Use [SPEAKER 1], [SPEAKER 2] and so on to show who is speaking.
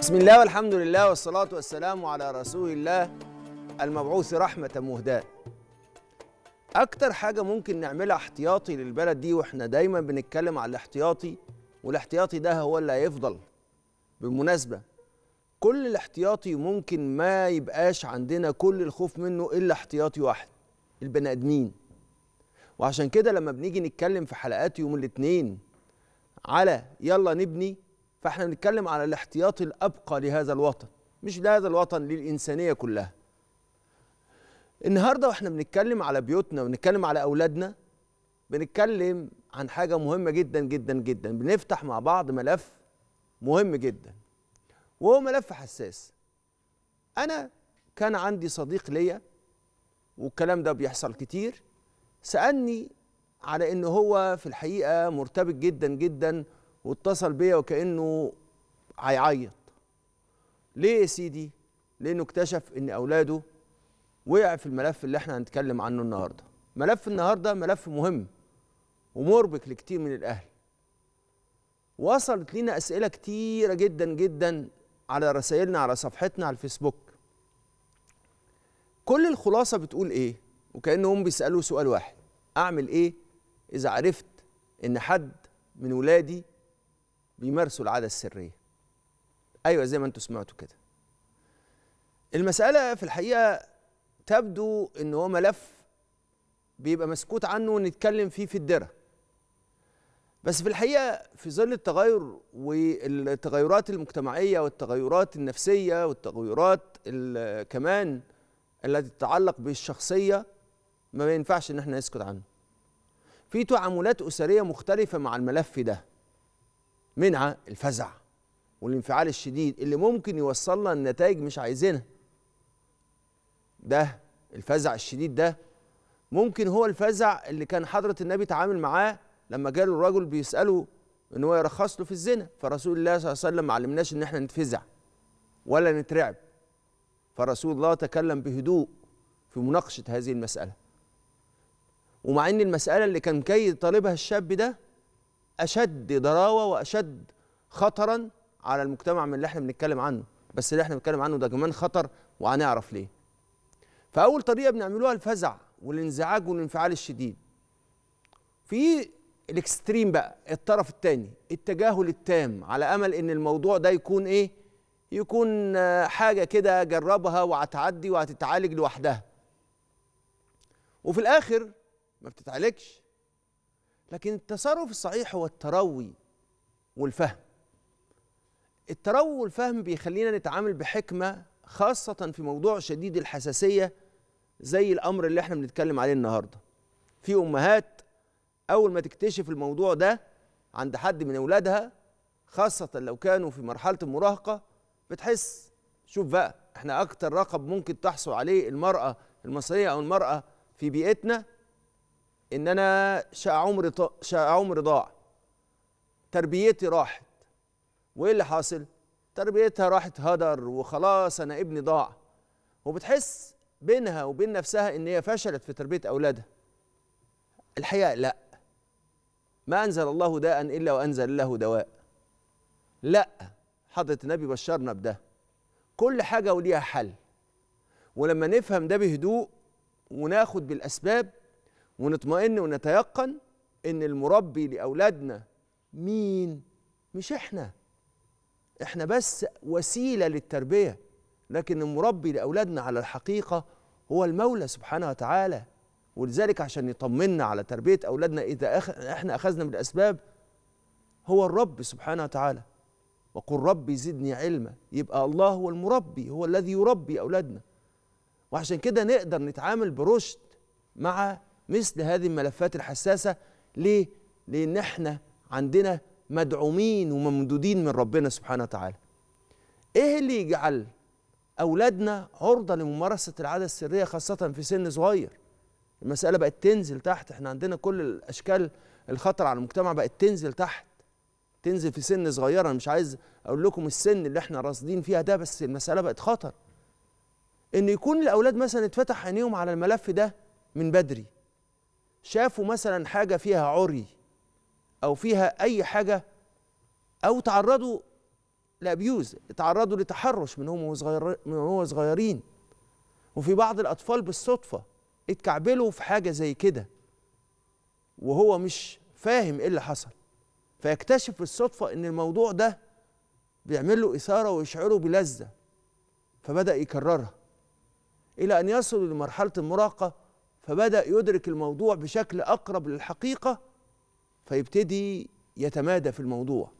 [SPEAKER 1] بسم الله والحمد لله والصلاة والسلام على رسول الله المبعوث رحمة مهداة أكتر حاجة ممكن نعملها احتياطي للبلد دي وإحنا دايما بنتكلم على الاحتياطي والاحتياطي ده هو اللي هيفضل بالمناسبة كل الاحتياطي ممكن ما يبقاش عندنا كل الخوف منه إلا احتياطي واحد البني آدمين وعشان كده لما بنيجي نتكلم في حلقات يوم الاثنين على يلا نبني فاحنا بنتكلم على الاحتياط الابقى لهذا الوطن مش لهذا الوطن للانسانيه كلها النهارده واحنا بنتكلم على بيوتنا ونتكلم على اولادنا بنتكلم عن حاجه مهمه جدا جدا جدا بنفتح مع بعض ملف مهم جدا وهو ملف حساس انا كان عندي صديق ليا والكلام ده بيحصل كتير سالني على ان هو في الحقيقه مرتبك جدا جدا واتصل بيا وكانه هيعيط ليه يا سيدي لانه اكتشف ان اولاده وقع في الملف اللي احنا هنتكلم عنه النهارده ملف النهارده ملف مهم ومربك لكتير من الاهل وصلت لينا اسئله كتيره جدا جدا على رسائلنا على صفحتنا على الفيسبوك كل الخلاصه بتقول ايه وكانهم بيسالوا سؤال واحد اعمل ايه اذا عرفت ان حد من ولادي بيمارسوا العاده السريه ايوه زي ما أنتوا سمعتوا كده المساله في الحقيقه تبدو ان هو ملف بيبقى مسكوت عنه ونتكلم فيه في الدره بس في الحقيقه في ظل التغير والتغيرات المجتمعيه والتغيرات النفسيه والتغيرات كمان التي تتعلق بالشخصيه ما ينفعش ان احنا نسكت عنه في تعاملات اسريه مختلفه مع الملف ده منع الفزع والانفعال الشديد اللي ممكن يوصلنا لنتائج مش عايزينها ده الفزع الشديد ده ممكن هو الفزع اللي كان حضرة النبي تعامل معاه لما جاله الرجل بيسأله ان هو يرخص له في الزنا فرسول الله صلى الله عليه وسلم ما علمناش ان احنا نتفزع ولا نترعب فرسول الله تكلم بهدوء في مناقشة هذه المسألة ومع ان المسألة اللي كان كي طالبها الشاب ده اشد ضراوه واشد خطرا على المجتمع من اللي احنا بنتكلم عنه بس اللي احنا بنتكلم عنه ده كمان خطر وهنعرف ليه فاول طريقه بنعملوها الفزع والانزعاج والانفعال الشديد في الاكستريم بقى الطرف الثاني التجاهل التام على امل ان الموضوع ده يكون ايه يكون حاجه كده جربها وهتعدي وهتتعالج لوحدها وفي الاخر ما بتتعالجش لكن التصرف الصحيح هو التروي والفهم التروي والفهم بيخلينا نتعامل بحكمة خاصة في موضوع شديد الحساسية زي الأمر اللي احنا بنتكلم عليه النهاردة في أمهات أول ما تكتشف الموضوع ده عند حد من أولادها خاصة لو كانوا في مرحلة المراهقة بتحس شوف بقى احنا أكتر رقب ممكن تحصل عليه المرأة المصرية أو المرأة في بيئتنا ان انا عمري عمري ضاع تربيتي راحت وايه اللي حاصل تربيتها راحت هدر وخلاص انا ابني ضاع وبتحس بينها وبين نفسها ان هي فشلت في تربيه اولادها الحقيقه لا ما انزل الله داء الا وانزل له دواء لا حضره النبي بشرنا بده كل حاجه وليها حل ولما نفهم ده بهدوء وناخد بالاسباب ونطمئن ونتيقن ان المربي لاولادنا مين مش احنا احنا بس وسيله للتربيه لكن المربي لاولادنا على الحقيقه هو المولى سبحانه وتعالى ولذلك عشان يطمنا على تربيه اولادنا اذا أخ... احنا اخذنا بالاسباب هو الرب سبحانه وتعالى وقل ربي زدني علما يبقى الله هو المربي هو الذي يربي اولادنا وعشان كده نقدر نتعامل برشد مع مثل هذه الملفات الحساسة ليه؟ لأن احنا عندنا مدعومين وممدودين من ربنا سبحانه وتعالى ايه اللي يجعل أولادنا عرضة لممارسة العادة السرية خاصة في سن صغير المسألة بقت تنزل تحت احنا عندنا كل الأشكال الخطر على المجتمع بقت تنزل تحت تنزل في سن صغيرة أنا مش عايز أقول لكم السن اللي احنا راصدين فيها ده بس المسألة بقت خطر إن يكون الأولاد مثلا اتفتح عينيهم على الملف ده من بدري شافوا مثلا حاجة فيها عري أو فيها أي حاجة أو تعرضوا لأبيوز تعرضوا لتحرش من هم من هو صغيرين وفي بعض الأطفال بالصدفة اتكعبلوا في حاجة زي كده وهو مش فاهم إيه اللي حصل فيكتشف بالصدفة إن الموضوع ده بيعمل له إثارة ويشعره بلذة فبدأ يكررها إلى أن يصل لمرحلة المراهقة فبدأ يدرك الموضوع بشكل أقرب للحقيقة فيبتدي يتمادى في الموضوع